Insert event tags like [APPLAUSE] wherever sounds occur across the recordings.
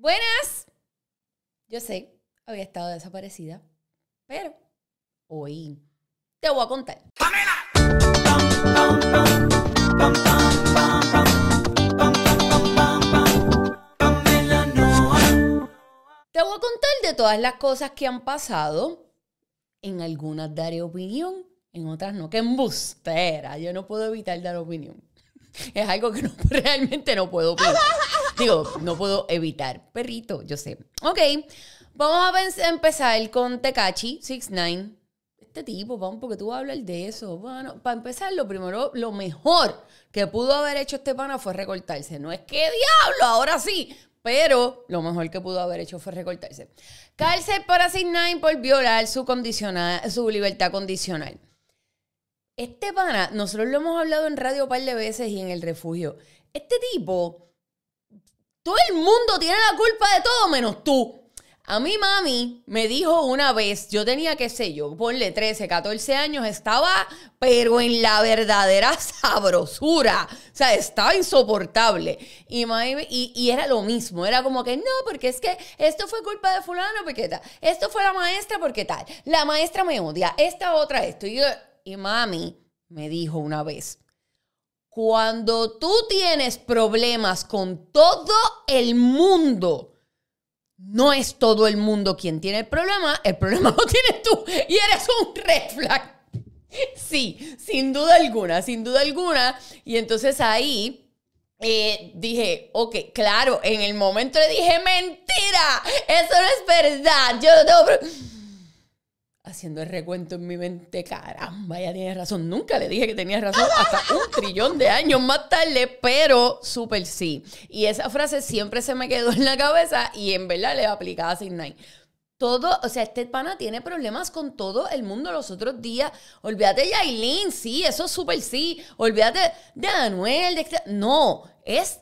Buenas. Yo sé, había estado desaparecida, pero hoy te voy a contar. Te voy a contar de todas las cosas que han pasado. En algunas daré opinión, en otras no. ¡Qué embustera! Yo no puedo evitar dar opinión. Es algo que [LAUGHS] realmente no puedo opinar. Digo, no puedo evitar. Perrito, yo sé. Ok, vamos a empezar con Tekachi 69. Este tipo, vamos, porque tú vas a hablar de eso. Bueno, para empezar, lo primero, lo mejor que pudo haber hecho este pana fue recortarse. No es que diablo, ahora sí. Pero lo mejor que pudo haber hecho fue recortarse. Cárcel para nine por violar su, condicional, su libertad condicional. Este pana, nosotros lo hemos hablado en radio un par de veces y en el refugio. Este tipo todo el mundo tiene la culpa de todo menos tú. A mi mami me dijo una vez, yo tenía, qué sé yo, ponle 13, 14 años, estaba, pero en la verdadera [LAUGHS] sabrosura. O sea, estaba insoportable. Y, y, era lo mismo, era como que, no, porque es que esto fue culpa de fulano, porque tal. Esto fue la maestra, porque tal. La maestra me odia, esta otra, esto. Y, y mami me dijo una vez, cuando tú tienes problemas con todo el mundo, no es todo el mundo quien tiene el problema, el problema [LAUGHS] lo tienes tú y eres un red flag. Sí, sin duda alguna, sin duda alguna. Y entonces ahí eh, dije, ok, claro, en el momento le dije, mentira, eso no es verdad, yo no tengo haciendo el recuento en mi mente, caramba, ya tienes razón. Nunca le dije que tenía razón hasta un trillón de años más tarde, pero súper sí. Y esa frase siempre se me quedó en la cabeza y en verdad le aplicado a Signay. Todo, o sea, este pana tiene problemas con todo el mundo los otros días. Olvídate de Yailin, sí, eso es súper sí. Olvídate de Anuel, de... Este, no, es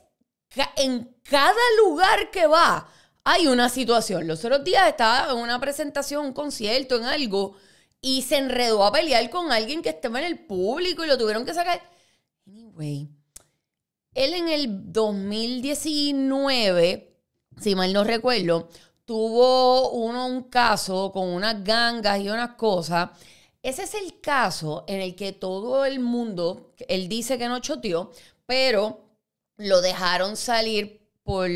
en cada lugar que va hay una situación. Los otros días estaba en una presentación, un concierto, en algo, y se enredó a pelear con alguien que estaba en el público y lo tuvieron que sacar. Anyway, él en el 2019, si mal no recuerdo, tuvo uno un caso con unas gangas y unas cosas. Ese es el caso en el que todo el mundo, él dice que no choteó, pero lo dejaron salir por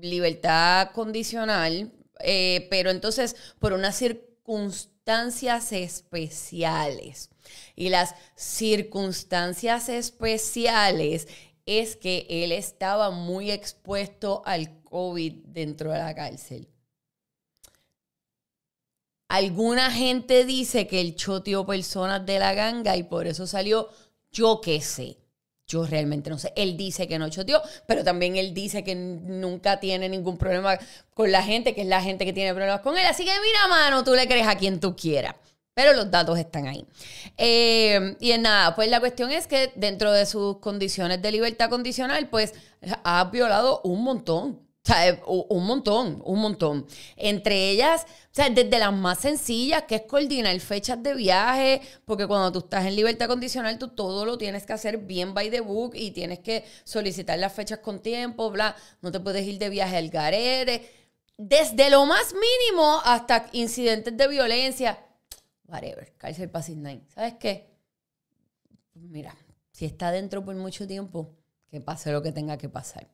libertad condicional, eh, pero entonces por unas circunstancias especiales. Y las circunstancias especiales es que él estaba muy expuesto al COVID dentro de la cárcel. Alguna gente dice que él choteó personas de la ganga y por eso salió, yo qué sé yo realmente no sé. Él dice que no choteó, pero también él dice que nunca tiene ningún problema con la gente, que es la gente que tiene problemas con él. Así que mira, mano, tú le crees a quien tú quieras. Pero los datos están ahí. Em, y en nada, pues la cuestión es que dentro de sus condiciones de libertad condicional, pues ha violado un montón sea, eh, un montón, un montón. Entre ellas, desde las más sencillas, que es coordinar fechas de viaje, porque cuando tú estás en libertad condicional, tú todo lo tienes que hacer bien by the book y tienes que solicitar las fechas con tiempo, bla, no te puedes ir de viaje al garete. Desde lo más mínimo hasta incidentes de violencia, whatever, cárcel para nine. ¿Sabes qué? Mira, si está dentro por mucho tiempo, que pase lo que tenga que pasar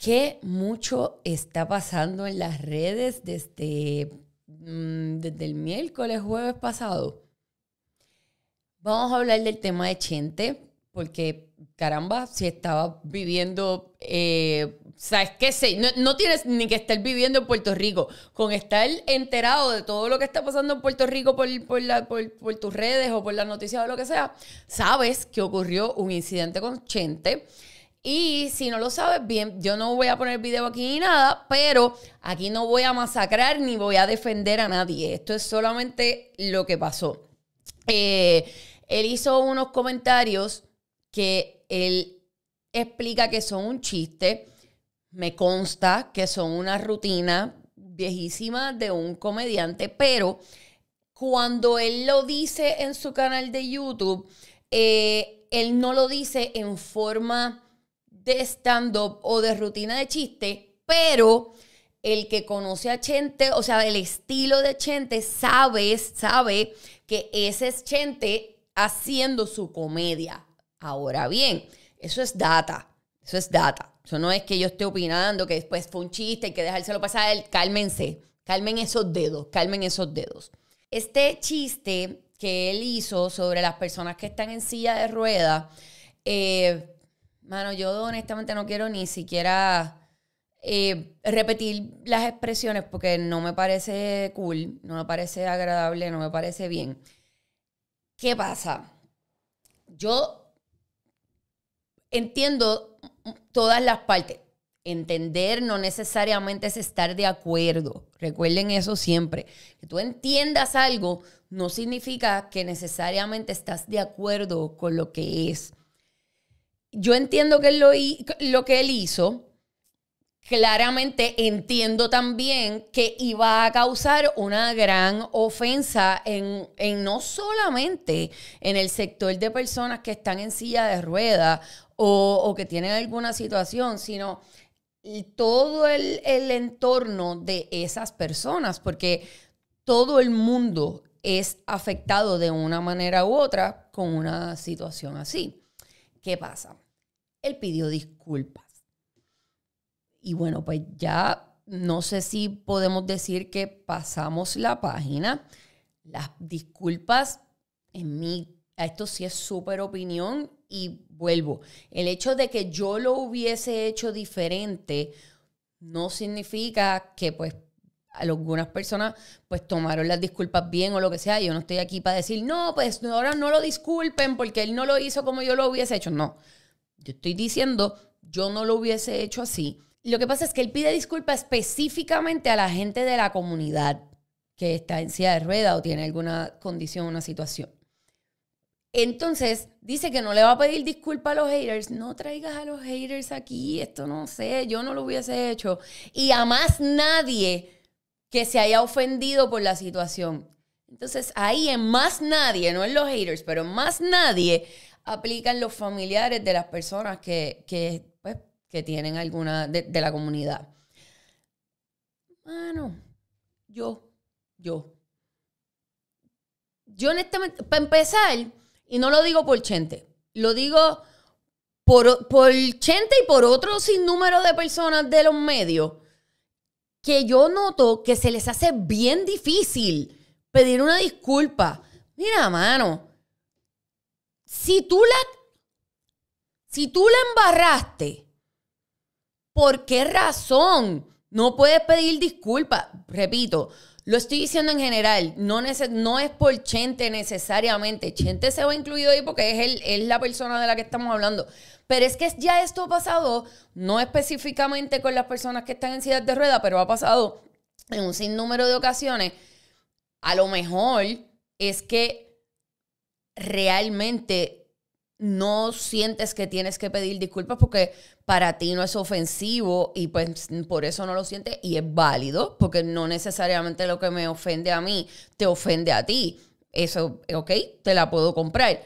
qué mucho está pasando en las redes desde, mm, desde el miércoles, jueves pasado. Vamos a hablar del tema de Chente, porque caramba, si estaba viviendo, eh, ¿sabes qué? Sé? No, tienes ni que estar viviendo en Puerto Rico. Con estar enterado de todo lo que está pasando en Puerto Rico por, por tus redes o por las noticias o lo que sea, sabes que ocurrió un incidente con Chente y si no lo sabes bien, yo no voy a poner video aquí ni nada, pero aquí no voy a masacrar ni voy a defender a nadie. Esto es solamente lo que pasó. Eh, él hizo unos comentarios que él explica que son un chiste. Me consta que son una rutina viejísima de un comediante, pero cuando él lo dice en su canal de YouTube, eh, él no lo dice en forma de stand-up o de rutina de chiste, pero el que conoce a Chente, o sea, el estilo de Chente, sabe, sabe que ese es Chente haciendo su comedia. Ahora bien, eso es data, eso es data. Eso no es que yo esté opinando que después fue un chiste, y que dejárselo pasar. Cálmense, calmen esos dedos, calmen esos dedos. Este chiste que él hizo sobre las personas que están en silla de rueda, eh, Mano, yo honestamente no quiero ni siquiera eh, repetir las expresiones porque no me parece cool, no me parece agradable, no me parece bien. ¿Qué pasa? Yo entiendo todas las partes. Entender no necesariamente es estar de acuerdo. Recuerden eso siempre. Que tú entiendas algo no significa que necesariamente estás de acuerdo con lo que es yo entiendo que lo, lo que él hizo, claramente entiendo también que iba a causar una gran ofensa en, no solamente en el sector de personas que están en silla de ruedas o, que tienen alguna situación, sino todo el, el entorno de esas personas, porque todo el mundo es afectado de una manera u otra con una situación así. ¿Qué pasa? él pidió disculpas. Y bueno, pues ya no sé si podemos decir que pasamos la página. Las disculpas, en mi, a esto sí es súper opinión y vuelvo. El hecho de que yo lo hubiese hecho diferente no significa que pues algunas personas pues tomaron las disculpas bien o lo que sea. Yo no estoy aquí para decir, no, pues ahora no lo disculpen porque él no lo hizo como yo lo hubiese hecho. No, yo estoy diciendo, yo no lo hubiese hecho así. Lo que pasa es que él pide disculpas específicamente a la gente de la comunidad que está en silla de rueda o tiene alguna condición, una situación. Entonces, dice que no le va a pedir disculpas a los haters. No traigas a los haters aquí, esto no sé, yo no lo hubiese hecho. Y a más nadie que se haya ofendido por la situación. Entonces, ahí en más nadie, no en los haters, pero en más nadie, aplican los familiares de las personas que, que, pues, tienen alguna de, la comunidad. Mano, yo, yo. Yo honestamente, para empezar, y no lo digo por Chente, lo digo por, por Chente y por otro sinnúmero de personas de los medios, que yo noto que se les hace bien difícil pedir una disculpa. Mira, mano, si tú la, si tú la embarraste, ¿por qué razón no puedes pedir disculpas? Repito, lo estoy diciendo en general, no, no es por Chente necesariamente. Chente se va incluido ahí porque es, es la persona de la que estamos hablando. Pero es que ya esto ha pasado, no específicamente con las personas que están en Ciudad de rueda, pero ha pasado en un sinnúmero de ocasiones. A lo mejor es que realmente no sientes que tienes que pedir disculpas porque para ti no es ofensivo y pues por eso no lo sientes y es válido porque no necesariamente lo que me ofende a mí te ofende a ti. Eso, ok, te la puedo comprar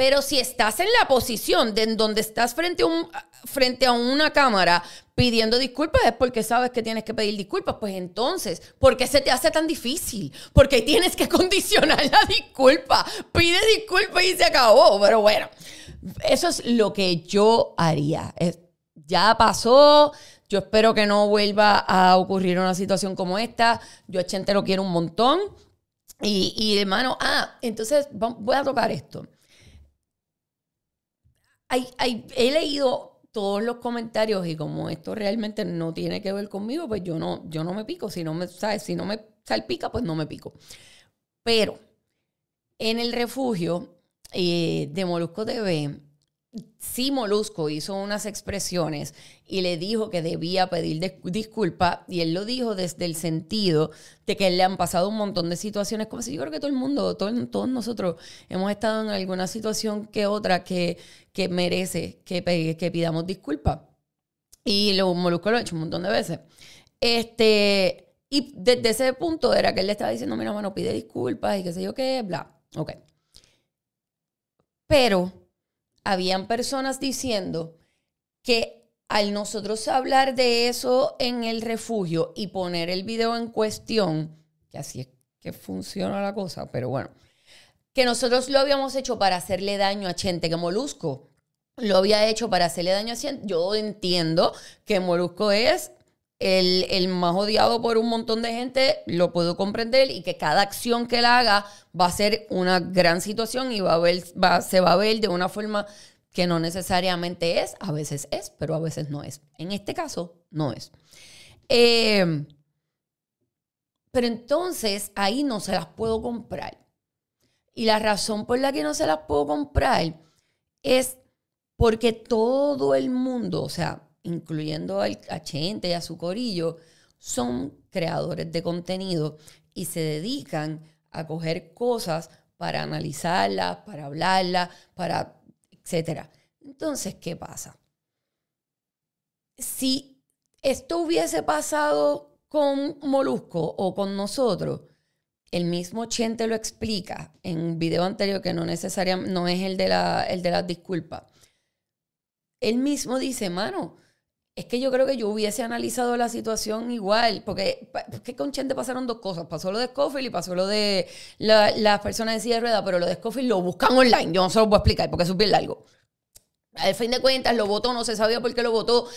pero si estás en la posición de en donde estás frente a, un, frente a una cámara pidiendo disculpas es porque sabes que tienes que pedir disculpas, pues entonces, ¿por qué se te hace tan difícil? Porque tienes que [LAUGHS] condicionar la disculpa. Pide disculpas y se acabó, pero bueno, eso es lo que yo haría. ya pasó, yo espero que no vuelva a ocurrir una situación como esta. Yo a Chente lo quiero un montón. Y, y hermano, ah, entonces voy a tocar esto he leído todos los comentarios y como esto realmente no tiene que ver conmigo, pues yo no, yo no me pico. Si no me, ¿sabes? Si no me salpica, pues no me pico. Pero en el refugio eh, de Molusco TV, sí Molusco hizo unas expresiones y le dijo que debía pedir disculpa y él lo dijo desde el sentido de que le han pasado un montón de situaciones como si yo creo que todo el mundo, todos nosotros hemos estado en alguna situación que otra que, que merece que, que pidamos disculpa. Y lo, Molusco lo ha hecho un montón de veces. Este, y desde ese punto era que él le estaba diciendo, mira, mano, pide disculpas y qué sé yo qué, bla. Ok. Pero habían personas diciendo que al nosotros hablar de eso en el refugio y poner el video en cuestión, que así es que funciona la cosa, pero bueno, que nosotros lo habíamos hecho para hacerle daño a Chente, que Molusco lo había hecho para hacerle daño a Chente. Yo entiendo que Molusco es el, más odiado por un montón de gente, lo puedo comprender y que cada acción que él haga va a ser una gran situación y va a se va a ver de una forma que no necesariamente es, a veces es, pero a veces no es. En este caso, no es. Eh, pero entonces ahí no se las puedo comprar. Y la razón por la que no se las puedo comprar es porque todo el mundo, o sea, incluyendo al, a Chente y a su corillo, son creadores de contenido y se dedican a coger cosas para analizarlas, para hablarlas, para etcétera. Entonces, ¿qué pasa? Si esto hubiese pasado con Molusco o con nosotros, el mismo Chente lo explica en un video anterior que no necesariamente no es el de, la, el de las disculpas. Él mismo dice, mano, es que yo creo que yo hubiese analizado la situación igual, porque con Chente pasaron dos cosas, pasó lo de Scofield y pasó lo de las personas de silla de ruedas, pero lo de Scofield lo buscan online, yo no se lo voy a explicar porque es bien largo. Al fin de cuentas, lo votó, no se sabía por qué lo votó.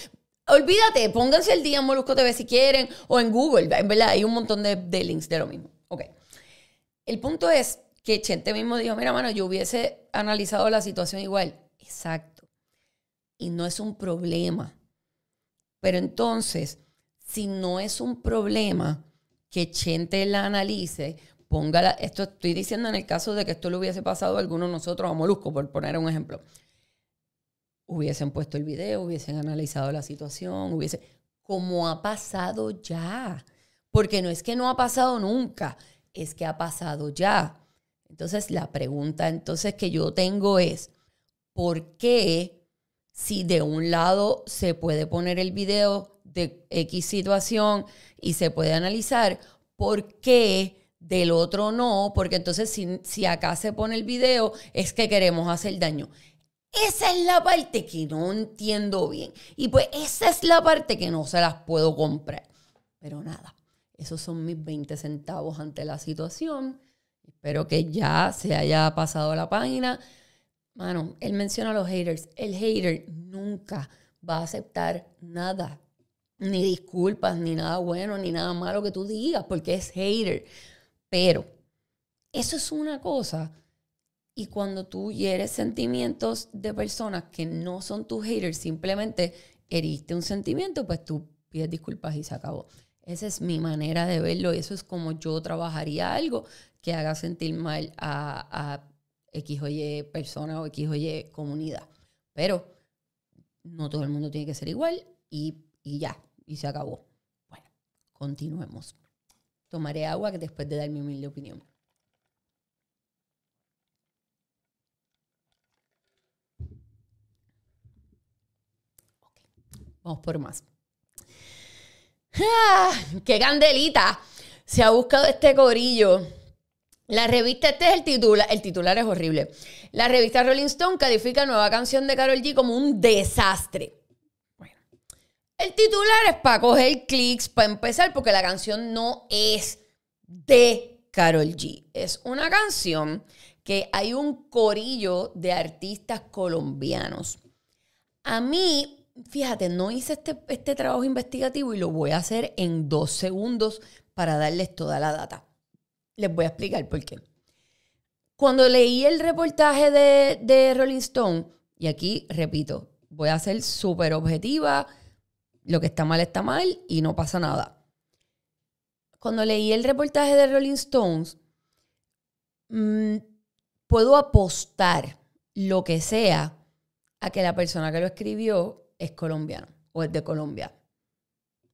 Olvídate, pónganse el día en Molusco TV si quieren, o en Google, en verdad, hay un montón de, links de lo mismo. Ok. El punto es que Chente mismo dijo, mira, mano, yo hubiese analizado la situación igual. Exacto. Y no es un problema pero entonces, si no es un problema que Chente la analice, ponga esto estoy diciendo en el caso de que esto le hubiese pasado a alguno de nosotros a Molusco, por poner un ejemplo. Hubiesen puesto el video, hubiesen analizado la situación, hubiese ¿cómo ha pasado ya. Porque no es que no ha pasado nunca, es que ha pasado ya. Entonces la pregunta entonces que yo tengo es, ¿por qué si de un lado se puede poner el video de X situación y se puede analizar, ¿por qué? del otro no, porque entonces si, acá se pone el video es que queremos hacer daño. Esa es la parte que no entiendo bien. Y pues esa es la parte que no se las puedo comprar. Pero nada, esos son mis 20 centavos ante la situación. Espero que ya se haya pasado la página. Mano, él menciona a los haters. El hater nunca va a aceptar nada, ni disculpas, ni nada bueno, ni nada malo que tú digas, porque es hater. Pero eso es una cosa. Y cuando tú hieres sentimientos de personas que no son tus haters, simplemente heriste un sentimiento, pues tú pides disculpas y se acabó. Esa es mi manera de verlo. Y Eso es como yo trabajaría algo que haga sentir mal a, a X o persona o X oye comunidad. Pero no todo el mundo tiene que ser igual y, ya, y se acabó. Bueno, continuemos. Tomaré agua después de dar mi humilde opinión. Vamos por más. ¡Ah! ¡Qué candelita! Se ha buscado este corillo. La revista, este es el titular, el titular es horrible. La revista Rolling Stone califica nueva canción de Carol G como un desastre. Bueno, el titular es para coger clics, para empezar, porque la canción no es de Carol G. Es una canción que hay un corillo de artistas colombianos. A mí, fíjate, no hice este, este trabajo investigativo y lo voy a hacer en dos segundos para darles toda la data. Les voy a explicar por qué. Cuando leí el reportaje de, Rolling Stone, y aquí, repito, voy a ser súper objetiva, lo que está mal está mal y no pasa nada. Cuando leí el reportaje de Rolling Stones, mm, puedo apostar lo que sea a que la persona que lo escribió es colombiana o es de Colombia.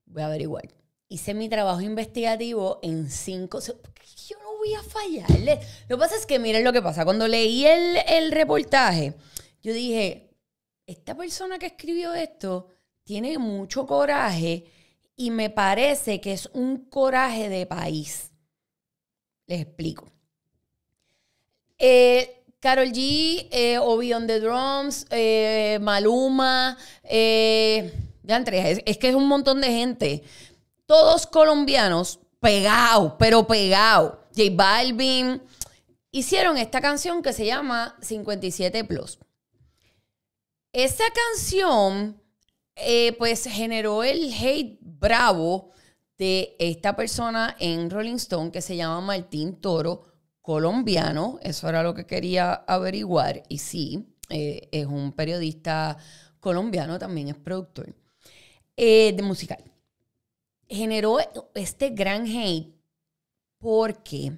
Voy a averiguar hice mi trabajo investigativo en cinco. Yo no voy a fallarle. Lo que pasa es que miren lo que pasa. Cuando leí el, reportaje, yo dije: Esta persona que escribió esto tiene mucho coraje y me parece que es un coraje de país. Les explico. Eh, Carol G, eh, Obi on the Drums, eh, Maluma, eh, ya es, es, que es un montón de gente todos colombianos, pegados, pero pegados. J Balvin, hicieron esta canción que se llama 57 Plus. Esa canción, eh, pues, generó el hate bravo de esta persona en Rolling Stone que se llama Martín Toro, colombiano. Eso era lo que quería averiguar. Y sí, eh, es un periodista colombiano, también es productor eh, de musical generó este gran hate porque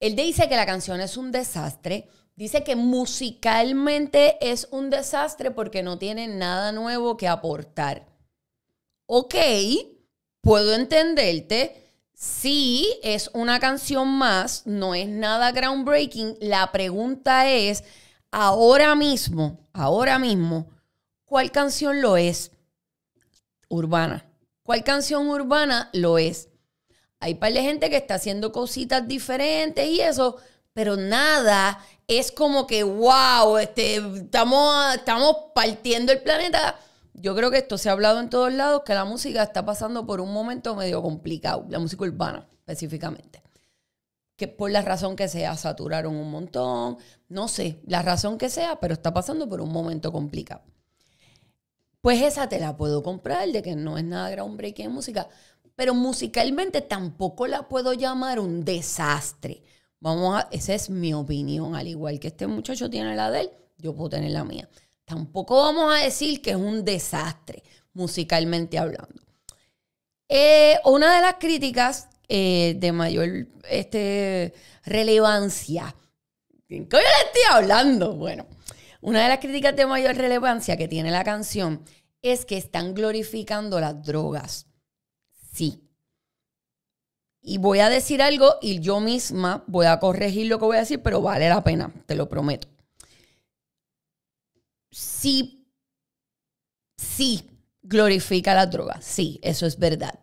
él dice que la canción es un desastre, dice que musicalmente es un desastre porque no tiene nada nuevo que aportar. Ok, puedo entenderte. Sí, es una canción más, no es nada groundbreaking. La pregunta es, ahora mismo, ahora mismo, ¿cuál canción lo es? Urbana. ¿Cuál canción urbana lo es? Hay par de gente que está haciendo cositas diferentes y eso, pero nada es como que, wow, este, estamos, estamos partiendo el planeta. Yo creo que esto se ha hablado en todos lados, que la música está pasando por un momento medio complicado, la música urbana específicamente. Que por la razón que sea, saturaron un montón, no sé, la razón que sea, pero está pasando por un momento complicado. Pues esa te la puedo comprar, de que no es nada groundbreaking en música, pero musicalmente tampoco la puedo llamar un desastre. Vamos a, esa es mi opinión, al igual que este muchacho tiene la de él, yo puedo tener la mía. Tampoco vamos a decir que es un desastre, musicalmente hablando. Eh, una de las críticas eh, de mayor este, relevancia. ¿Qué le estoy hablando? Bueno, una de las críticas de mayor relevancia que tiene la canción es que están glorificando las drogas. Sí. Y voy a decir algo y yo misma voy a corregir lo que voy a decir, pero vale la pena, te lo prometo. Sí, sí, glorifica las drogas, sí, eso es verdad.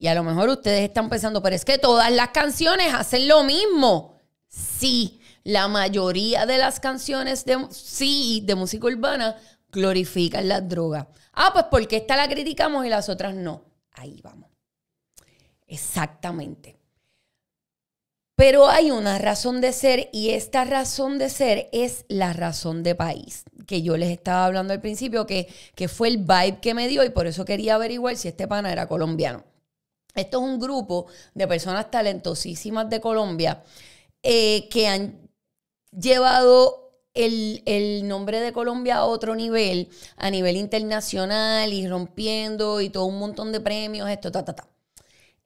Y a lo mejor ustedes están pensando, pero es que todas las canciones hacen lo mismo. Sí, la mayoría de las canciones de, sí, de música urbana glorifican las drogas. Ah, pues porque esta la criticamos y las otras no. Ahí vamos. Exactamente. Pero hay una razón de ser y esta razón de ser es la razón de país, que yo les estaba hablando al principio, que, que fue el vibe que me dio y por eso quería averiguar si este pana era colombiano. Esto es un grupo de personas talentosísimas de Colombia eh, que han llevado el, nombre de Colombia a otro nivel, a nivel internacional y rompiendo y todo un montón de premios, esto, ta, ta, ta.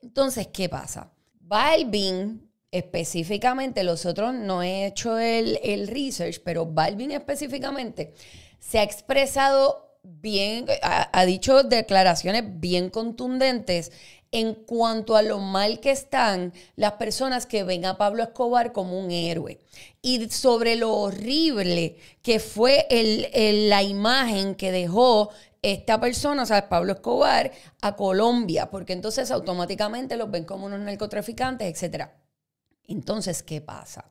Entonces, ¿qué pasa? Balvin, específicamente, los otros no he hecho el, research, pero Balvin específicamente se ha expresado bien, ha dicho declaraciones bien contundentes en cuanto a lo mal que están las personas que ven a Pablo Escobar como un héroe y sobre lo horrible que fue la imagen que dejó esta persona, o sea, Pablo Escobar, a Colombia, porque entonces automáticamente los ven como unos narcotraficantes, etc. Entonces, ¿qué pasa?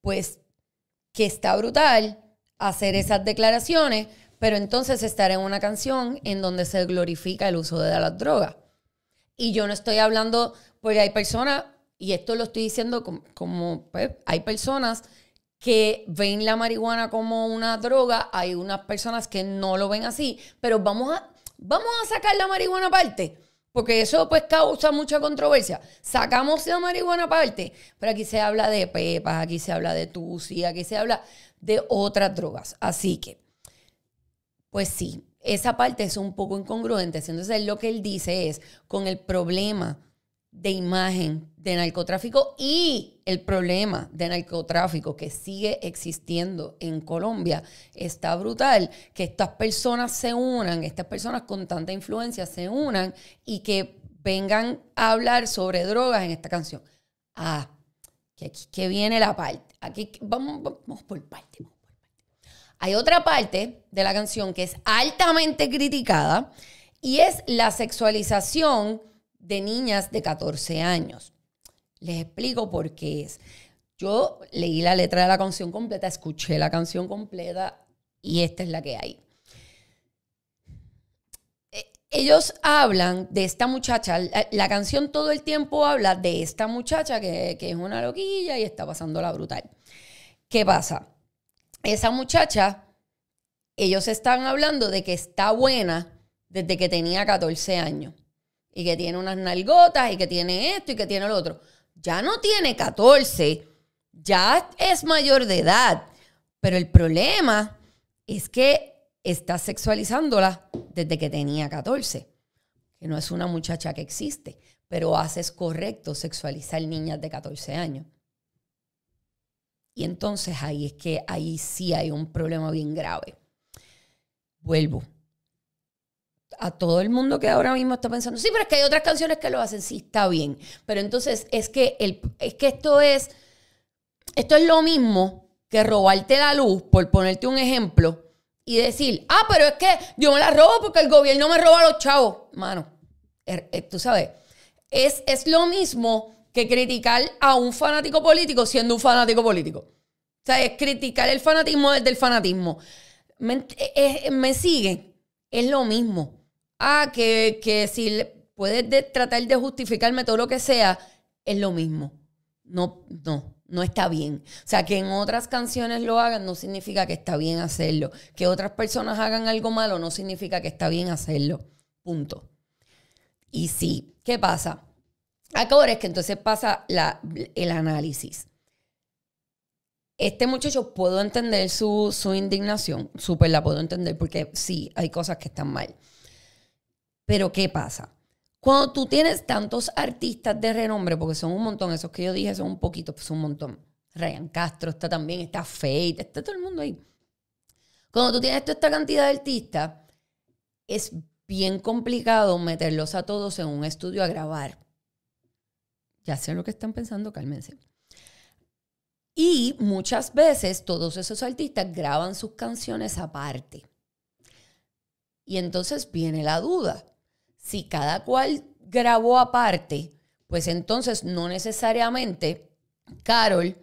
Pues que está brutal hacer esas declaraciones, pero entonces estar en una canción en donde se glorifica el uso de las drogas. Y yo no estoy hablando, porque hay personas, y esto lo estoy diciendo como, pues, hay personas que ven la marihuana como una droga, hay unas personas que no lo ven así, pero vamos a, vamos a sacar la marihuana aparte, porque eso pues causa mucha controversia. Sacamos la marihuana aparte, pero aquí se habla de pepas, aquí se habla de tusi, aquí se habla de otras drogas. Así que, pues sí, esa parte es un poco incongruente. Entonces, lo que él dice es, con el problema de imagen de narcotráfico y el problema de narcotráfico que sigue existiendo en Colombia, está brutal que estas personas se unan, estas personas con tanta influencia se unan y que vengan a hablar sobre drogas en esta canción. Ah, que aquí viene la parte. Aquí vamos, vamos por parte. Hay otra parte de la canción que es altamente criticada y es la sexualización de niñas de 14 años. Les explico por qué es. Yo leí la letra de la canción completa, escuché la canción completa y esta es la que hay. E, ellos hablan de esta muchacha, la, canción todo el tiempo habla de esta muchacha que, que es una loquilla y está la brutal. ¿Qué pasa? esa muchacha, ellos están hablando de que está buena desde que tenía 14 años. Y que tiene unas nalgotas y que tiene esto y que tiene lo otro. Ya no tiene 14, ya es mayor de edad. Pero el problema es que está sexualizándola desde que tenía 14. Que no es una muchacha que existe, pero haces correcto sexualizar niñas de 14 años. Y entonces ahí es que ahí sí hay un problema bien grave. Vuelvo. A todo el mundo que ahora mismo está pensando, sí, pero es que hay otras canciones que lo hacen, sí, está bien. Pero entonces es que, el, es que esto es, esto es lo mismo que robarte la luz, por ponerte un ejemplo, y decir, ah, pero es que yo me la robo porque el gobierno me roba a los chavos. Mano, er, eh, tú sabes, es, es lo mismo que criticar a un fanático político siendo un fanático político. O sea, es criticar el fanatismo desde el fanatismo. Me, sigue eh, eh, eh, siguen. Es lo mismo. Ah, que, si puedes tratar de justificarme todo lo que sea, es lo mismo. No, no, no está bien. O sea, que en otras canciones lo hagan no significa que está bien hacerlo. Que otras personas hagan algo malo no significa que está bien hacerlo. Punto. Y sí, ¿qué pasa? Ahora es que entonces pasa el análisis. Este muchacho puedo entender su, indignación, súper la puedo entender, porque sí, hay cosas que están mal. Pero ¿qué pasa? Cuando tú tienes tantos artistas de renombre, porque son un montón, esos que yo dije son un poquito, pues un montón. Ryan Castro está también, está Fate, está todo el mundo ahí. Cuando tú tienes toda esta cantidad de artistas, es bien complicado meterlos a todos en un estudio a grabar ya sé lo que están pensando, cálmense. Y muchas veces todos esos artistas graban sus canciones aparte. Y entonces viene la duda. Si cada cual grabó aparte, pues entonces no necesariamente Carol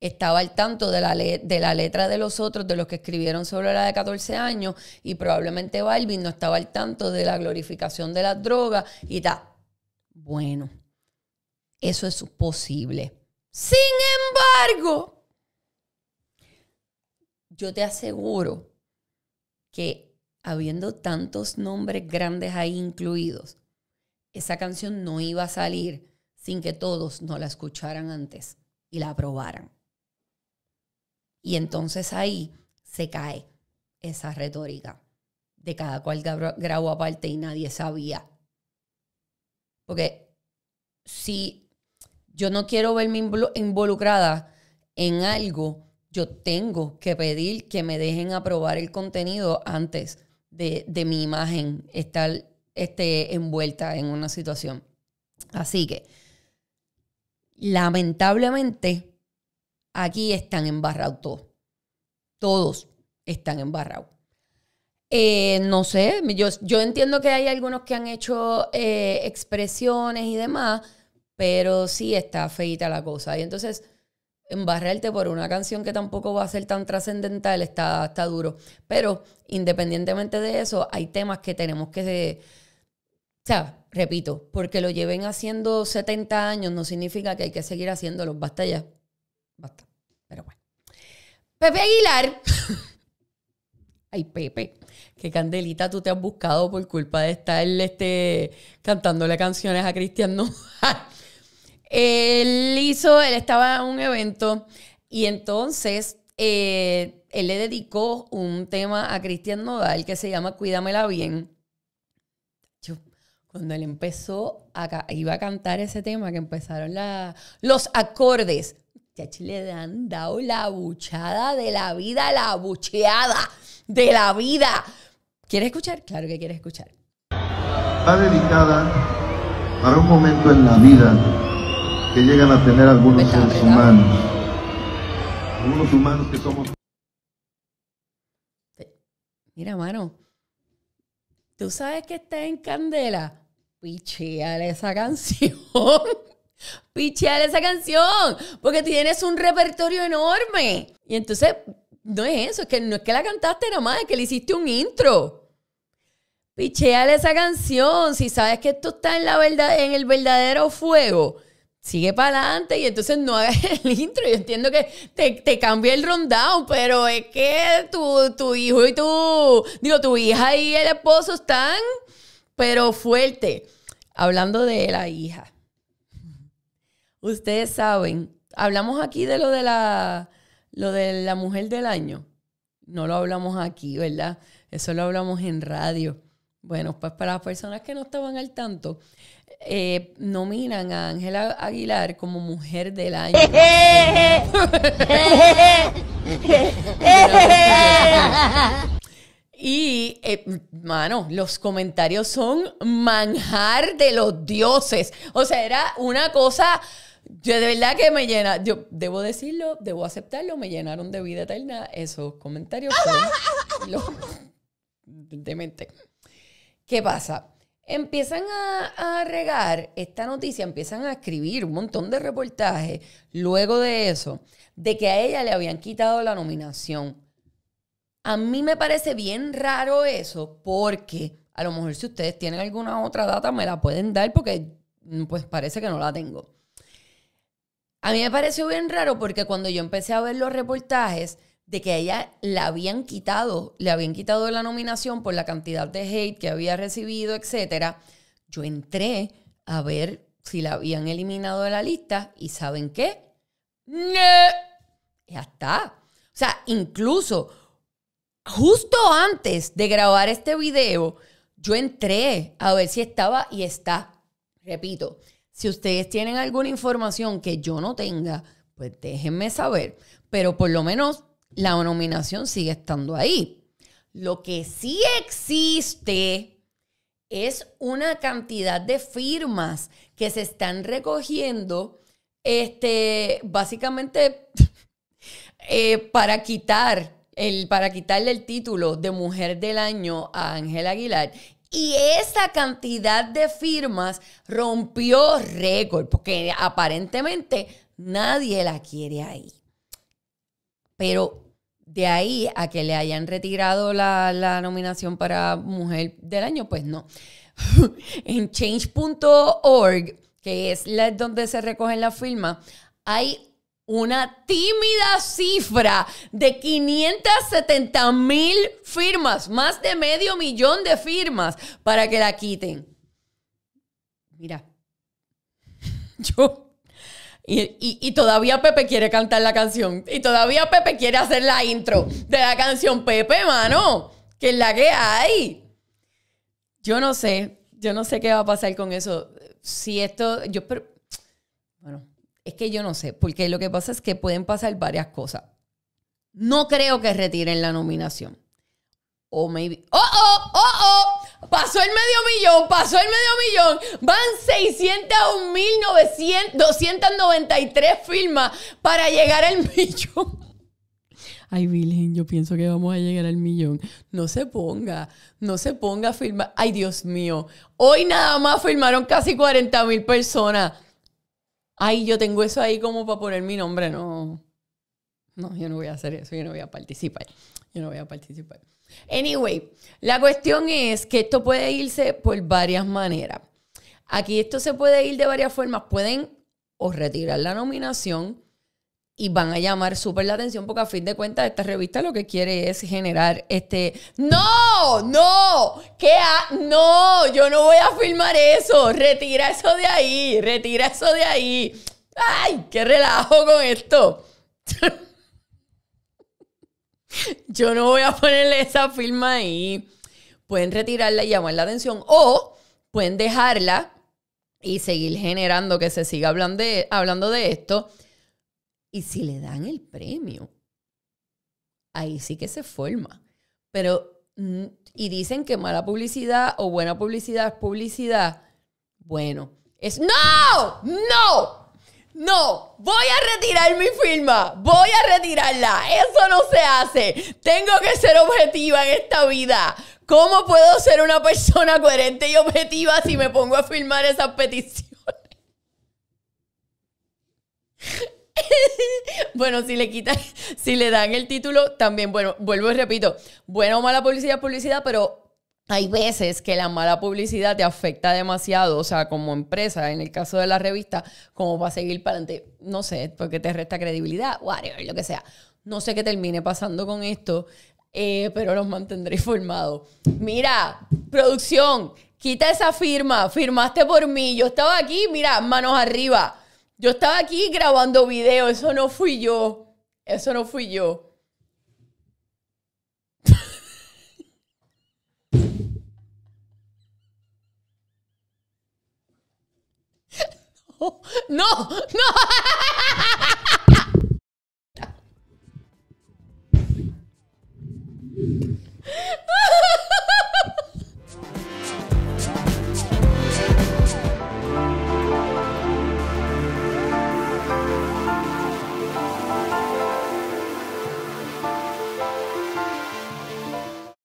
estaba al tanto de la, de la, letra de los otros, de los que escribieron sobre la de 14 años, y probablemente Balvin no estaba al tanto de la glorificación de las drogas y tal. Bueno, eso es posible. Sin embargo, yo te aseguro que habiendo tantos nombres grandes ahí incluidos, esa canción no iba a salir sin que todos no la escucharan antes y la aprobaran. Y entonces ahí se cae esa retórica de cada cual grabó aparte y nadie sabía. Porque si yo no quiero verme involucrada en algo, yo tengo que pedir que me dejen aprobar el contenido antes de, mi imagen estar este, envuelta en una situación. Así que, lamentablemente, aquí están embarrados todos. Todos están embarrados. Eh, no sé, yo, entiendo que hay algunos que han hecho eh, expresiones y demás, pero sí está feita la cosa. Y entonces, embarrarte por una canción que tampoco va a ser tan trascendental está, está duro. Pero independientemente de eso, hay temas que tenemos que... o sea, repito, porque lo lleven haciendo 70 años no significa que hay que seguir haciéndolos. Basta ya. Basta. Pero bueno. Pepe Aguilar. [LAUGHS] Ay, Pepe. Qué candelita tú te has buscado por culpa de estar este, cantándole canciones a Cristian él hizo, él estaba en un evento y entonces eh, él le dedicó un tema a Cristian Nodal que se llama Cuídamela bien. cuando él empezó, a, iba a cantar ese tema, que empezaron los acordes. Ya le han dado la buchada de la vida, la bucheada de la vida. ¿Quieres escuchar? Claro que quieres escuchar. Está dedicada para un momento en la vida que llegan a tener algunos seres humanos. Algunos humanos que somos. Mira, mano. Tú sabes que estás en candela. Picheale esa canción. [LAUGHS] Picheale esa canción. Porque tienes un repertorio enorme. Y entonces, no es eso. Es que no es que la cantaste nomás, es que le hiciste un intro. Picheale esa canción. Si sabes que tú estás en, la verdad, en el verdadero fuego sigue para adelante y entonces no hagas [LAUGHS] el intro. Yo entiendo que te, te cambia el rundown, pero es que tu, tu hijo y tu, digo, tu hija y el esposo están, pero fuerte. Hablando de la hija, ustedes saben, hablamos aquí de lo de la, lo de la mujer del año. No lo hablamos aquí, ¿verdad? Eso lo hablamos en radio. Bueno, pues para las personas que no estaban al tanto, eh, nominan a Ángela Aguilar como mujer del año. [LAUGHS] y, eh, mano, los comentarios son manjar de los dioses. O sea, era una cosa... Yo de verdad que me llena, yo debo decirlo, debo aceptarlo, me llenaron de vida eterna esos comentarios. [LAUGHS] De demente. ¿Qué pasa? empiezan a, regar esta noticia, empiezan a escribir un montón de reportajes luego de eso, de que a ella le habían quitado la nominación. A mí me parece bien raro eso, porque a lo mejor si ustedes tienen alguna otra data me la pueden dar, porque mm, pues parece que no la tengo. A mí me pareció bien raro porque cuando yo empecé a ver los reportajes, de que ella la habían quitado, le habían quitado la nominación por la cantidad de hate que había recibido, etc. Yo entré a ver si la habían eliminado de la lista y ¿saben qué? ¡No! Ya está. O sea, incluso justo antes de grabar este video, yo entré a ver si estaba y está. Repito, si ustedes tienen alguna información que yo no tenga, pues déjenme saber. Pero por lo menos la nominación sigue estando ahí. Lo que sí existe es una cantidad de firmas que se están recogiendo, este, básicamente [LAUGHS] eh, para quitar el, para quitarle el título de Mujer del Año a Ángela Aguilar. Y esa cantidad de firmas rompió récord, porque aparentemente nadie la quiere ahí. Pero de ahí a que le hayan retirado la, nominación para Mujer del Año, pues no. [LAUGHS] en change.org, que es donde se recogen las firmas, hay una tímida cifra de 570 mil firmas, más de medio millón de firmas para que la quiten. Mira, [LAUGHS] yo y, todavía Pepe quiere cantar la canción. Y todavía Pepe quiere hacer la intro de la canción Pepe, mano. Que es la que hay. Yo no sé. Yo no sé qué va a pasar con eso. Si esto. Yo pero, Bueno, es que yo no sé. Porque lo que pasa es que pueden pasar varias cosas. No creo que retiren la nominación. O maybe. ¡Oh, oh! ¡Oh, oh! pasó el medio millón, pasó el medio millón, van 293 firmas para llegar al [LAUGHS] millón. Ay, Virgen, yo pienso que vamos a llegar al millón. No se ponga, no se ponga a firmar. Ay, Dios mío, hoy nada más firmaron casi 40.000 mil personas. Ay, yo tengo eso ahí como para poner mi nombre. No, no, yo no voy a hacer eso, yo no voy a participar. Yo no voy a participar. Anyway, la cuestión es que esto puede irse por varias maneras. Aquí esto se puede ir de varias formas. Pueden o retirar la nominación y van a llamar súper la atención porque a fin de cuentas esta revista lo que quiere es generar este... No, no, ¿Qué ha... no, yo no voy a filmar eso, retira eso de ahí, retira eso de ahí. Ay, qué relajo con esto. [LAUGHS] [LAUGHS] yo no voy a ponerle esa firma ahí. Pueden retirarla y llamar la atención o pueden dejarla y seguir generando que se siga hablando de, hablando de esto. Y si le dan el premio, ahí sí que se forma. Pero, mm, y dicen que mala publicidad o buena publicidad es publicidad. Bueno, es... ¡No! ¡No! No, voy a retirar mi firma, voy a retirarla, eso no se hace, tengo que ser objetiva en esta vida. ¿Cómo puedo ser una persona coherente y objetiva si me pongo a firmar esas peticiones? [LAUGHS] bueno, si le quitan, si le dan el título, también, bueno, vuelvo y repito, buena o mala publicidad, publicidad, pero hay veces que la mala publicidad te afecta demasiado, o sea, como empresa, en el caso de la revista, como va a seguir para adelante, no sé, porque te resta credibilidad, whatever, lo que sea. No sé qué termine pasando con esto, eh, pero los mantendré [LAUGHS] informados. Mira, producción, quita esa firma, firmaste por mí, yo estaba aquí, mira, manos arriba, yo estaba aquí grabando video, eso no fui yo, eso no fui yo. no, no. [LAUGHS]